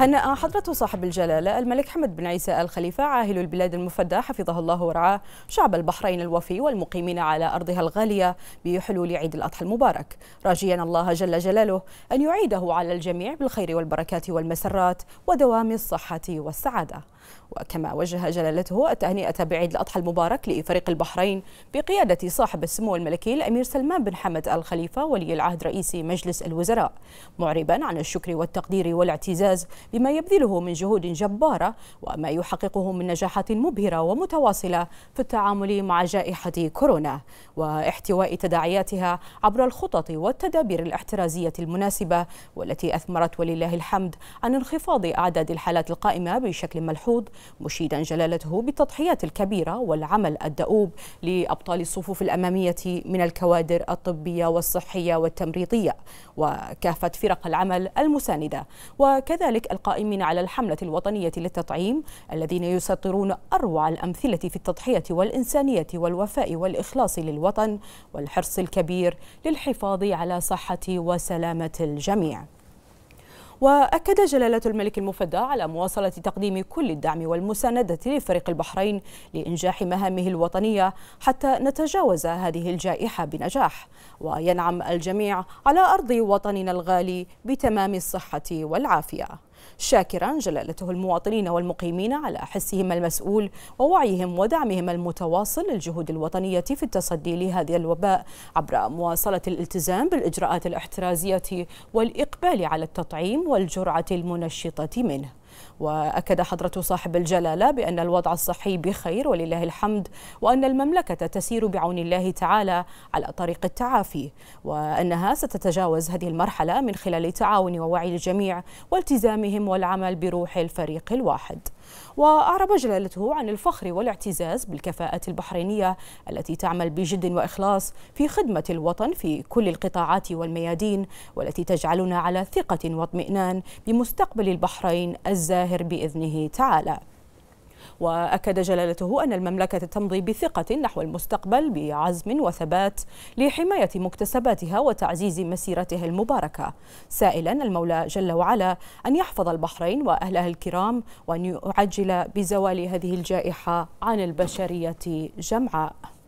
هنأ حضرة صاحب الجلالة الملك حمد بن عيسى الخليفة عاهل البلاد المفدى حفظه الله ورعاه شعب البحرين الوفي والمقيمين على أرضها الغالية بحلول عيد الأضحى المبارك راجيا الله جل جلاله أن يعيده على الجميع بالخير والبركات والمسرات ودوام الصحة والسعادة وكما وجه جلالته التهنئة بعيد الأضحى المبارك لفريق البحرين بقيادة صاحب السمو الملكي الأمير سلمان بن حمد الخليفة ولي العهد رئيس مجلس الوزراء معربا عن الشكر والتقدير والاعتزاز بما يبذله من جهود جبارة وما يحققه من نجاحات مبهرة ومتواصلة في التعامل مع جائحة كورونا واحتواء تداعياتها عبر الخطط والتدابير الاحترازية المناسبة والتي أثمرت ولله الحمد عن انخفاض أعداد الحالات القائمة بشكل ملحوظ المفروض مشيدا جلالته بالتضحيات الكبيرة والعمل الدؤوب لأبطال الصفوف الأمامية من الكوادر الطبية والصحية والتمريضية وكافة فرق العمل المساندة وكذلك القائمين على الحملة الوطنية للتطعيم الذين يسطرون أروع الأمثلة في التضحية والإنسانية والوفاء والإخلاص للوطن والحرص الكبير للحفاظ على صحة وسلامة الجميع وأكد جلالة الملك المفدى على مواصلة تقديم كل الدعم والمساندة لفريق البحرين لإنجاح مهامه الوطنية حتى نتجاوز هذه الجائحة بنجاح وينعم الجميع على أرض وطننا الغالي بتمام الصحة والعافية شاكرا جلالته المواطنين والمقيمين على حسهم المسؤول ووعيهم ودعمهم المتواصل للجهود الوطنية في التصدي لهذه الوباء عبر مواصلة الالتزام بالإجراءات الاحترازية والإقبال على التطعيم والجرعة المنشطة منه وأكد حضرة صاحب الجلالة بأن الوضع الصحي بخير ولله الحمد وأن المملكة تسير بعون الله تعالى على طريق التعافي وأنها ستتجاوز هذه المرحلة من خلال تعاون ووعي الجميع والتزامهم والعمل بروح الفريق الواحد وأعرب جلالته عن الفخر والاعتزاز بالكفاءات البحرينية التي تعمل بجد وإخلاص في خدمة الوطن في كل القطاعات والميادين والتي تجعلنا على ثقة واطمئنان بمستقبل البحرين الزاهر بإذنه تعالى وأكد جلالته أن المملكة تمضي بثقة نحو المستقبل بعزم وثبات لحماية مكتسباتها وتعزيز مسيرتها المباركة سائلا المولى جل وعلا أن يحفظ البحرين وأهلها الكرام وأن يعجل بزوال هذه الجائحة عن البشرية جمعاء